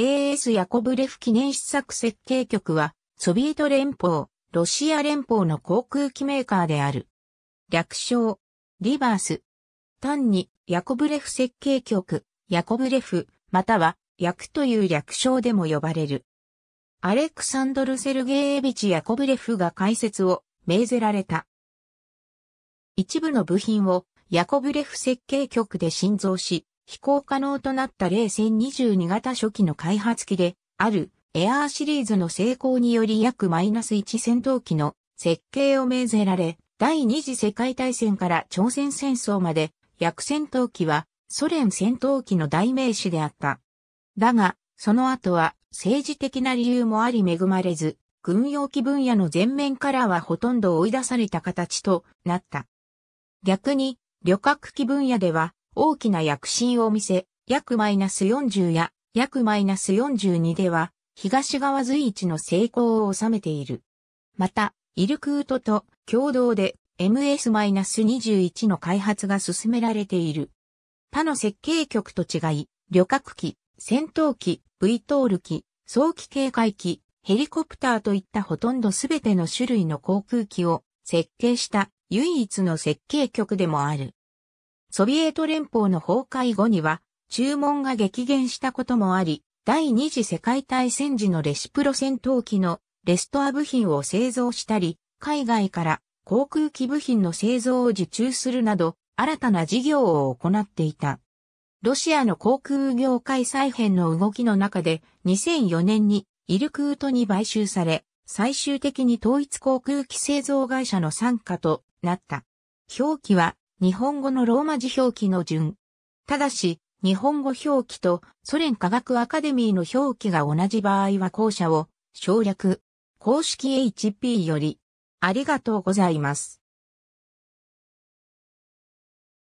AS ヤコブレフ記念試作設計局は、ソビエト連邦、ロシア連邦の航空機メーカーである。略称、リバース。単に、ヤコブレフ設計局、ヤコブレフ、または、ヤクという略称でも呼ばれる。アレクサンドル・セルゲーエビチ・ヤコブレフが解説を命ぜられた。一部の部品をヤコブレフ設計局で新造し、飛行可能となった冷戦22型初期の開発機で、あるエアーシリーズの成功により約マイナス1戦闘機の設計を命ぜられ、第二次世界大戦から朝鮮戦争まで、約戦闘機はソ連戦闘機の代名詞であった。だが、その後は政治的な理由もあり恵まれず、軍用機分野の全面からはほとんど追い出された形となった。逆に、旅客機分野では、大きな躍進を見せ、約マイナス40や約マイナス42では、東側随一の成功を収めている。また、イルクートと共同で MS-21 の開発が進められている。他の設計局と違い、旅客機、戦闘機、V トール機、早期警戒機、ヘリコプターといったほとんどすべての種類の航空機を設計した唯一の設計局でもある。ソビエト連邦の崩壊後には、注文が激減したこともあり、第二次世界大戦時のレシプロ戦闘機のレストア部品を製造したり、海外から航空機部品の製造を受注するなど、新たな事業を行っていた。ロシアの航空業界再編の動きの中で、2004年にイルクートに買収され、最終的に統一航空機製造会社の参加となった。表記は日本語のローマ字表記の順。ただし、日本語表記とソ連科学アカデミーの表記が同じ場合は校舎を省略。公式 HP よりありがとうございます。